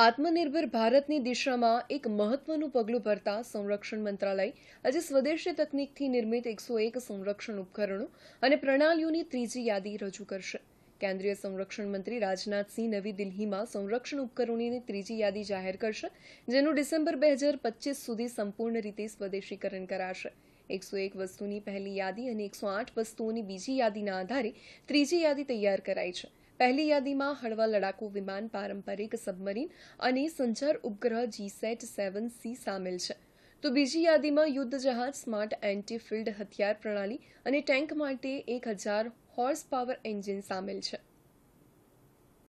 આત્મનિર્ભર ભારતની દિશામાં એક મહત્વનું પગલું ભરતા સંરક્ષણ મંત્રાલય આજે સ્વદેશી તકનીકથી નિર્મિત એકસો એક સંરક્ષણ ઉપકરણો અને પ્રણાલીઓની ત્રીજી યાદી રજૂ કરશે કેન્દ્રીય સંરક્ષણ મંત્રી રાજનાથસિંહ નવી દિલ્હીમાં સંરક્ષણ ઉપકરણોની ત્રીજી યાદી જાહેર કરશે જેનું ડિસેમ્બર બે હજાર પચીસ સુધી સંપૂર્ણ રીતે સ્વદેશીકરણ કરાશે એકસો એક વસ્તુની પહેલી યાદી અને એકસો આઠ વસ્તુઓની બીજી યાદીના આધારે ત્રીજી યાદી તૈયાર કરાઈ છે પહેલી યાદીમાં હળવા લડાકુ વિમાન પારંપરિક સબમરીન અને સંચાર ઉપગ્રહ જીસેટ સેવન સી સામેલ છે તો બીજી યાદીમાં યુદ્ધ જહાજ સ્માર્ટ એન્ટી ફિલ્ડ હથિયાર પ્રણાલી અને ટેન્ક માટે એક હજાર હોર્સ પાવર એન્જિન સામેલ છે